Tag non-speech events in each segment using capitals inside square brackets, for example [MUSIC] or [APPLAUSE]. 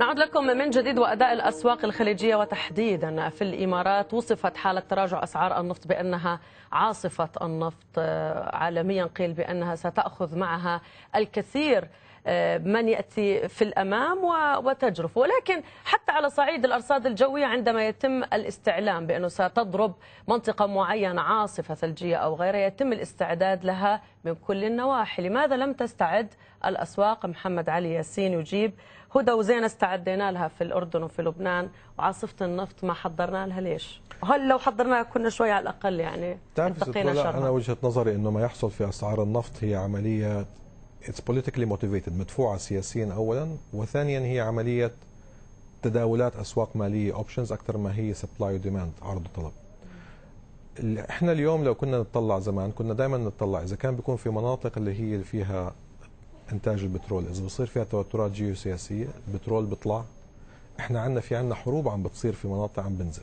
نعود لكم من جديد وأداء الأسواق الخليجية وتحديدا في الإمارات وصفت حالة تراجع أسعار النفط بأنها عاصفة النفط آه، عالميا قيل بأنها ستأخذ معها الكثير آه، من يأتي في الأمام وتجرف ولكن حتى على صعيد الأرصاد الجوية عندما يتم الاستعلام بأنه ستضرب منطقة معينة عاصفة ثلجية أو غيرها يتم الاستعداد لها من كل النواحي لماذا لم تستعد الأسواق محمد علي ياسين يجيب هدى وزينة استعدينا لها في الأردن وفي لبنان وعاصفة النفط ما حضرنا لها ليش هل لو حضرنا كنا شوي على الأقل يعني تعرف أنا وجهة نظري أنه ما يحصل في أسعار النفط هي عملية اتس بوليتيكلي موتيفيتد مدفوعه سياسيا اولا وثانيا هي عمليه تداولات اسواق ماليه اوبشنز اكثر ما هي سبلاي وديماند عرض وطلب احنا اليوم لو كنا نطلع زمان كنا دائما نطلع اذا كان بيكون في مناطق اللي هي فيها انتاج البترول اذا بصير فيها توترات جيوسياسيه البترول بيطلع احنا عندنا في عندنا حروب عم بتصير في مناطق عم بنزل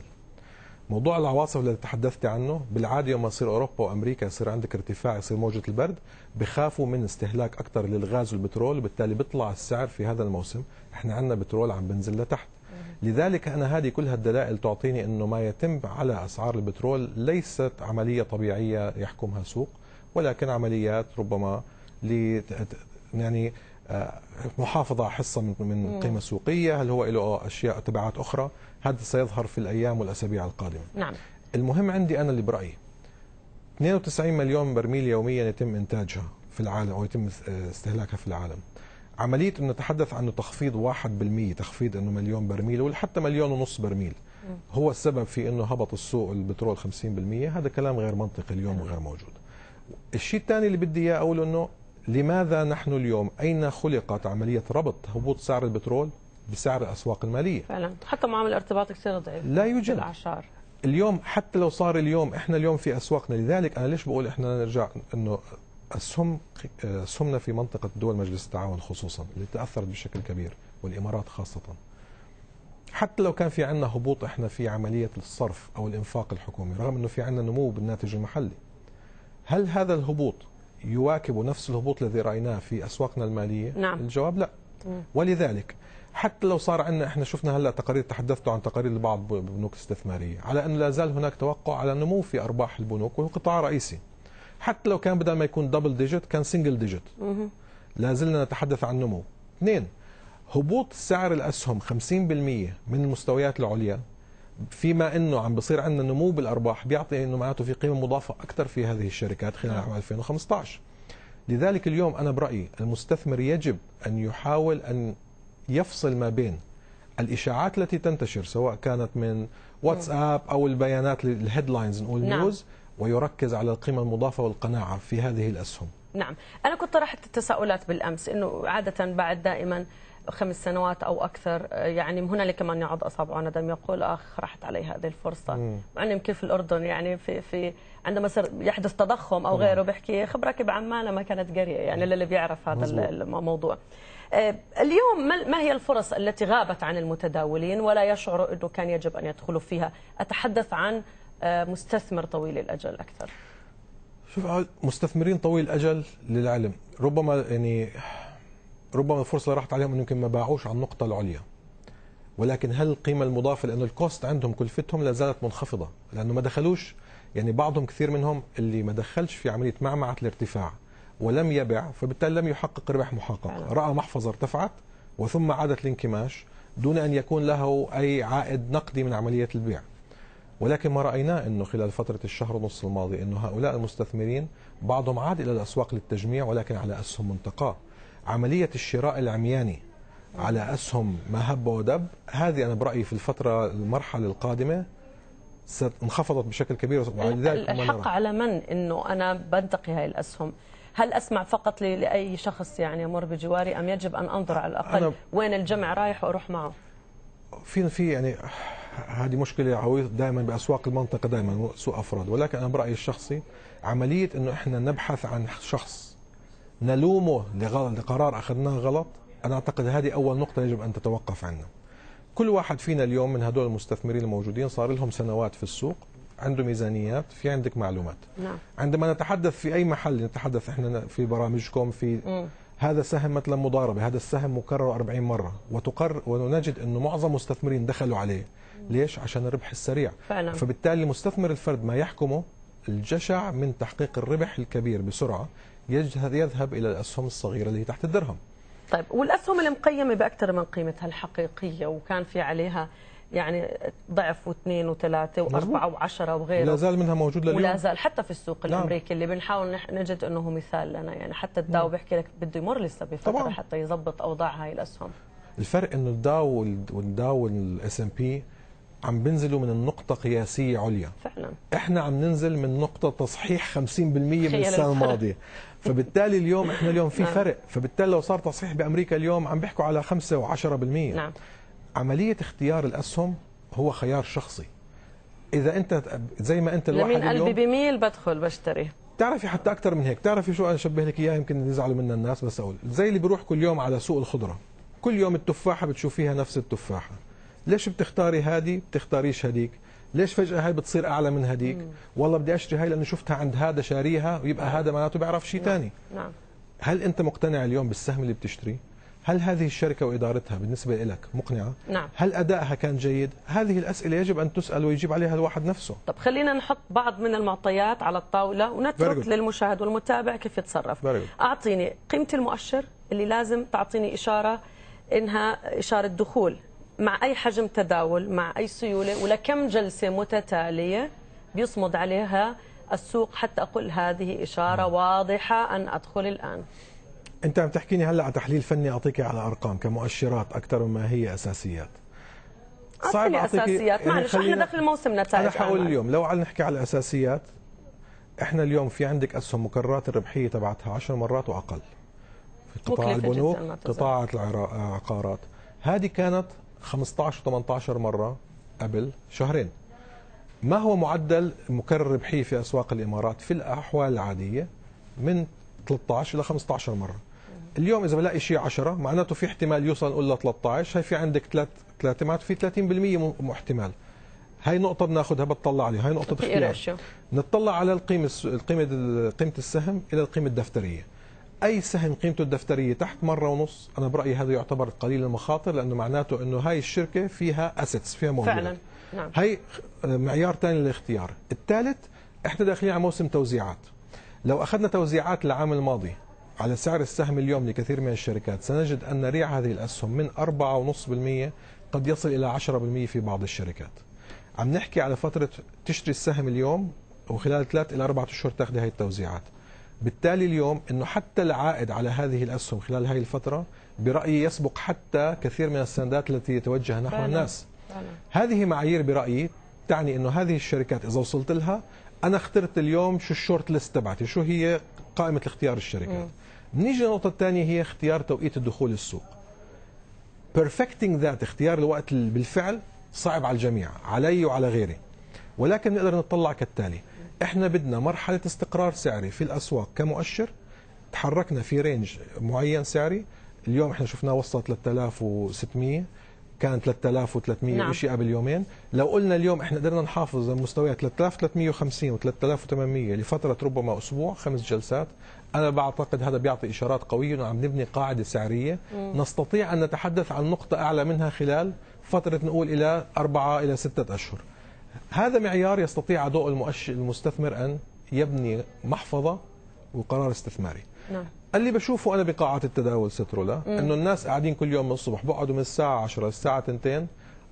موضوع العواصف اللي تحدثت عنه بالعاده يوم يصير اوروبا وامريكا يصير عندك ارتفاع يصير موجه البرد بخافوا من استهلاك اكثر للغاز والبترول وبالتالي بيطلع السعر في هذا الموسم احنا عندنا بترول عم بنزل لتحت لذلك انا هذه كلها الدلائل تعطيني انه ما يتم على اسعار البترول ليست عمليه طبيعيه يحكمها سوق ولكن عمليات ربما ل يعني آه، محافظة حصة من قيمة سوقية هل هو له أشياء تبعات أخرى هذا سيظهر في الأيام والأسابيع القادمة نعم. المهم عندي أنا اللي برأيي 92 مليون برميل يوميا يتم إنتاجها في العالم أو يتم آه، استهلاكها في العالم عملية أن نتحدث عنه تخفيض 1% تخفيض أنه مليون برميل ولا حتى مليون ونص برميل هو السبب في أنه هبط السوق البترول 50% هذا كلام غير منطقي اليوم وغير موجود الشيء الثاني اللي بدي إياه أقوله أنه لماذا نحن اليوم أين خلقت عملية ربط هبوط سعر البترول بسعر الأسواق المالية فعلا حتى معامل الارتباط كثير ضعيف لا يوجد الأعشار اليوم حتى لو صار اليوم احنا اليوم في اسواقنا لذلك انا ليش بقول احنا نرجع انه اسهم اسهمنا في منطقه دول مجلس التعاون خصوصا اللي تاثرت بشكل كبير والامارات خاصه حتى لو كان في عندنا هبوط احنا في عمليه الصرف او الانفاق الحكومي رغم انه في عندنا نمو بالناتج المحلي هل هذا الهبوط يواكب نفس الهبوط الذي رايناه في اسواقنا الماليه؟ نعم. الجواب لا. ولذلك حتى لو صار عندنا احنا شفنا هلا تقارير تحدثت عن تقارير لبعض بنوك استثماريه على انه لا زال هناك توقع على نمو في ارباح البنوك وهو قطاع رئيسي. حتى لو كان بدل ما يكون دبل ديجيت كان سنجل ديجيت. لا زلنا نتحدث عن نمو. اثنين هبوط سعر الاسهم 50% من المستويات العليا فيما انه عم بصير عندنا نمو بالارباح بيعطي انه معناته في قيمه مضافه اكثر في هذه الشركات خلال نعم. عام 2015 لذلك اليوم انا برايي المستثمر يجب ان يحاول ان يفصل ما بين الاشاعات التي تنتشر سواء كانت من واتساب او البيانات الهيدلاينز نقول نعم. نيوز ويركز على القيمه المضافه والقناعه في هذه الاسهم نعم انا كنت طرحت التساؤلات بالامس انه عاده بعد دائما خمس سنوات أو أكثر آه، يعني هنالك من يعض أصابعه ندم يقول آه، أخ راحت علي هذه الفرصة مع انه يمكن في الأردن يعني في في عندما يحدث تضخم أو غيره بحكي خبرك بعمان ما كانت قرية يعني للي بيعرف هذا مزبوط. الموضوع آه، اليوم ما هي الفرص التي غابت عن المتداولين ولا يشعروا أنه كان يجب أن يدخلوا فيها أتحدث عن مستثمر طويل الأجل أكثر شوف مستثمرين طويل الأجل للعلم ربما يعني ربما الفرصه اللي راحت عليهم انه يمكن ما باعوش على النقطه العليا ولكن هل القيمه المضافه لانه الكوست عندهم كلفتهم لا زالت منخفضه لانه ما دخلوش يعني بعضهم كثير منهم اللي ما دخلش في عمليه معمعه الارتفاع ولم يبع فبالتالي لم يحقق ربح محقق آه. راى محفظه ارتفعت وثم عادت الانكماش دون ان يكون له اي عائد نقدي من عمليه البيع ولكن ما رايناه انه خلال فتره الشهر ونص الماضي انه هؤلاء المستثمرين بعضهم عاد الى الاسواق للتجميع ولكن على اسهم منتقاه عملية الشراء العمياني على أسهم ما هب ودب هذه أنا برأيي في الفترة المرحلة القادمة انخفضت بشكل كبير ولذلك الحق على من أنه أنا بنتقي هاي الأسهم هل أسمع فقط لأي شخص يعني يمر بجواري أم يجب أن أنظر على الأقل وين الجمع رايح وأروح معه في في يعني هذه مشكلة عويصة دائما بأسواق المنطقة دائما سوء أفراد ولكن أنا برأيي الشخصي عملية أنه إحنا نبحث عن شخص نلومه لقرار أخذناه غلط أنا أعتقد هذه أول نقطة يجب أن تتوقف عنها كل واحد فينا اليوم من هدول المستثمرين الموجودين صار لهم سنوات في السوق عنده ميزانيات في عندك معلومات نعم. عندما نتحدث في أي محل نتحدث إحنا في برامجكم في م. هذا سهم مثلا مضاربة هذا السهم مكرر 40 مرة وتقر ونجد أنه معظم المستثمرين دخلوا عليه ليش؟ عشان الربح السريع فعلا. فبالتالي المستثمر الفرد ما يحكمه الجشع من تحقيق الربح الكبير بسرعة يذهب إلى الأسهم الصغيرة اللي تحت الدرهم طيب والأسهم اللي مقيمة بأكثر من قيمتها الحقيقية وكان في عليها يعني ضعف واثنين وثلاثة وأربعة وعشرة وغيره لا زال منها موجود لليوم ولا زال حتى في السوق نعم. الأمريكي اللي بنحاول نجد أنه مثال لنا يعني حتى الداو نعم. بيحكي لك بده يمر لسه بفترة طبعا. حتى يظبط أوضاع هاي الأسهم الفرق أنه الداو والداو والاس ام بي عم بينزلوا من النقطة قياسية عليا فعلا احنا عم ننزل من نقطة تصحيح 50% من السنة الماضية [LAUGHS] فبالتالي اليوم احنا اليوم في نعم. فرق فبالتالي لو صار تصحيح بامريكا اليوم عم بيحكوا على 5 و10% نعم عملية اختيار الاسهم هو خيار شخصي اذا انت زي ما انت الواحد لمين قلبي بميل بدخل بشتري بتعرفي حتى اكثر من هيك بتعرفي شو انا اشبه لك اياه يمكن يزعلوا منا الناس بس اقول زي اللي بيروح كل يوم على سوق الخضره كل يوم التفاحه بتشوفيها نفس التفاحه ليش بتختاري هذه بتختاريش هذيك ليش فجأة هاي بتصير أعلى من هديك والله بدي أشتري هاي لأنه شفتها عند هذا شاريها ويبقى نعم. هذا معناته بيعرف شيء ثاني نعم. نعم. هل أنت مقتنع اليوم بالسهم اللي بتشتريه هل هذه الشركة وإدارتها بالنسبة لك مقنعة؟ نعم. هل أدائها كان جيد؟ هذه الأسئلة يجب أن تسأل ويجيب عليها الواحد نفسه طب خلينا نحط بعض من المعطيات على الطاولة ونترك للمشاهد والمتابع كيف يتصرف برغب. أعطيني قيمة المؤشر اللي لازم تعطيني إشارة إنها إشارة دخول مع أي حجم تداول مع أي سيولة ولكم جلسة متتالية بيصمد عليها السوق حتى أقول هذه إشارة نعم. واضحة أن أدخل الآن أنت عم تحكيني هلأ على تحليل فني أعطيك على أرقام كمؤشرات أكثر مما هي أساسيات صعب أعطيك أساسيات يعني معلش يعني احنا داخل الموسم نتائج أنا حقول اليوم لو على نحكي على الأساسيات احنا اليوم في عندك أسهم مكررات الربحية تبعتها 10 مرات وأقل في قطاع البنوك قطاع العقارات هذه كانت 15 و18 مرة قبل شهرين ما هو معدل مكرر ربحي في أسواق الإمارات في الأحوال العادية من 13 إلى 15 مرة اليوم إذا بلاقي شيء 10 معناته في احتمال يوصل نقول له 13 هي في عندك 3 3 معناته في 30% احتمال هاي نقطة بناخذها بتطلع عليها، هاي نقطة اختيار. نطلع على القيمة القيمة قيمة السهم إلى القيمة الدفترية. اي سهم قيمته الدفتريه تحت مره ونص انا برايي هذا يعتبر قليل المخاطر لانه معناته انه هاي الشركه فيها اسيتس فيها موجودة فعلا نعم هي معيار ثاني للاختيار الثالث احنا داخلين على موسم توزيعات لو اخذنا توزيعات العام الماضي على سعر السهم اليوم لكثير من الشركات سنجد ان ريع هذه الاسهم من 4.5% قد يصل الى 10% في بعض الشركات عم نحكي على فتره تشتري السهم اليوم وخلال ثلاث الى اربع اشهر تاخذ هاي التوزيعات بالتالي اليوم انه حتى العائد على هذه الاسهم خلال هذه الفتره برايي يسبق حتى كثير من السندات التي يتوجه نحو فعلا. الناس فعلا. هذه معايير برايي تعني انه هذه الشركات اذا وصلت لها انا اخترت اليوم شو الشورت ليست تبعتي شو هي قائمه اختيار الشركات بنيجي للنقطه الثانيه هي اختيار توقيت الدخول السوق بيرفكتنج ذات اختيار الوقت بالفعل صعب على الجميع علي وعلى غيري ولكن نقدر نطلع كالتالي احنا بدنا مرحله استقرار سعري في الاسواق كمؤشر تحركنا في رينج معين سعري اليوم احنا شفناه وصل 3600 كان 3300 نعم. شيء قبل يومين لو قلنا اليوم احنا قدرنا نحافظ على مستويات 3350 و3800 لفتره ربما اسبوع خمس جلسات انا بعتقد هذا بيعطي اشارات قويه انه عم نبني قاعده سعريه مم. نستطيع ان نتحدث عن نقطه اعلى منها خلال فتره نقول الى أربعة الى ستة اشهر هذا معيار يستطيع عدو المستثمر أن يبني محفظة وقرار استثماري نعم. اللي بشوفه أنا بقاعات التداول سترولا أنه الناس قاعدين كل يوم من الصبح بقعدوا من الساعة 10 للساعة 2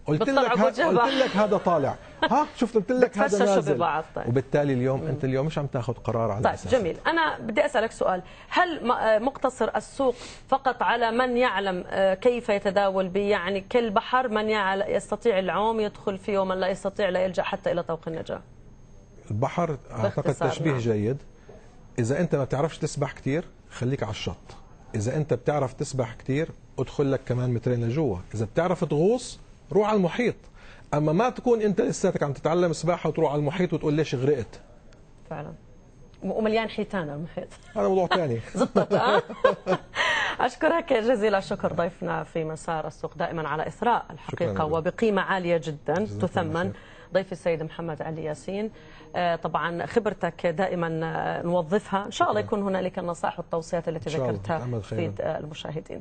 قلت لك قلت لك هذا طالع ها شفت قلت لك هذا نازل ببعض طيب. وبالتالي اليوم انت اليوم مش عم تاخذ قرار على طيب أساس. جميل انا بدي اسالك سؤال هل آه، مقتصر السوق فقط على من يعلم آه، كيف يتداول به يعني كالبحر من يستطيع العوم يدخل فيه ومن لا يستطيع لا يلجا حتى الى طوق النجاه البحر اعتقد تشبيه نعم. جيد اذا انت ما بتعرفش تسبح كثير خليك على الشط اذا انت بتعرف تسبح كثير ادخل لك كمان مترين لجوه اذا بتعرف تغوص روح على المحيط اما ما تكون انت لساتك عم تتعلم سباحه وتروح على المحيط وتقول ليش غرقت فعلا ومليان حيتان المحيط هذا موضوع ثاني [LAUGHS] زبطت اه [LAUGHS] [LAUGHS] اشكرك جزيل الشكر ضيفنا في مسار السوق دائما على اثراء الحقيقه وبقيمه عاليه جدا تثمن ضيف السيد محمد علي ياسين آه، طبعا خبرتك دائما آه، نوظفها ان شاء الله يكون هنالك النصائح والتوصيات التي ذكرتها في آه، المشاهدين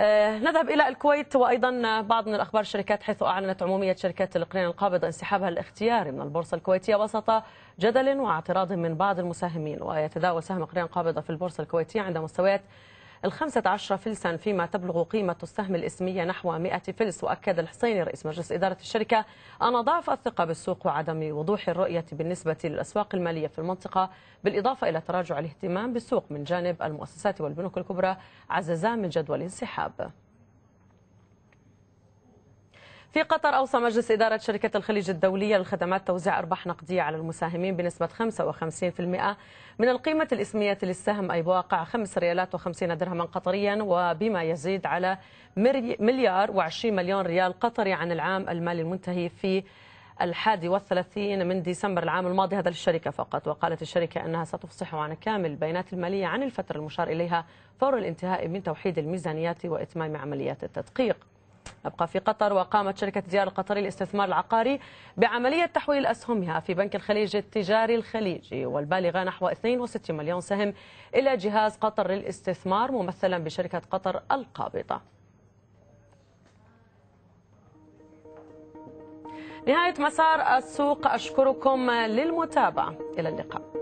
آه، نذهب إلى الكويت وأيضا بعض من الأخبار الشركات حيث أعلنت عمومية شركات الإقليم القابض انسحابها الاختياري من البورصة الكويتية وسط جدل واعتراض من بعض المساهمين ويتداول سهم إقليم القابضة في البورصة الكويتية عند مستويات الخمسة عشر فلسا فيما تبلغ قيمة السهم الإسمية نحو مئة فلس وأكد الحسيني رئيس مجلس إدارة الشركة أن ضعف الثقة بالسوق وعدم وضوح الرؤية بالنسبة للأسواق المالية في المنطقة بالإضافة إلى تراجع الاهتمام بالسوق من جانب المؤسسات والبنوك الكبرى عززا من جدول الانسحاب في قطر أوصى مجلس إدارة شركة الخليج الدولية للخدمات توزيع أرباح نقدية على المساهمين بنسبة 55% من القيمة الإسمية للسهم أي بواقع 5 ريالات و50 درهما قطريا وبما يزيد على مليار و20 مليون ريال قطري عن العام المالي المنتهي في الحادي والثلاثين من ديسمبر العام الماضي هذا للشركة فقط وقالت الشركة أنها ستفصح عن كامل البيانات المالية عن الفترة المشار إليها فور الانتهاء من توحيد الميزانيات وإتمام عمليات التدقيق نبقى في قطر وقامت شركة ديار القطري للاستثمار العقاري بعملية تحويل أسهمها في بنك الخليج التجاري الخليجي والبالغة نحو 62 مليون سهم إلى جهاز قطر للاستثمار ممثلا بشركة قطر القابضة نهاية مسار السوق أشكركم للمتابعة إلى اللقاء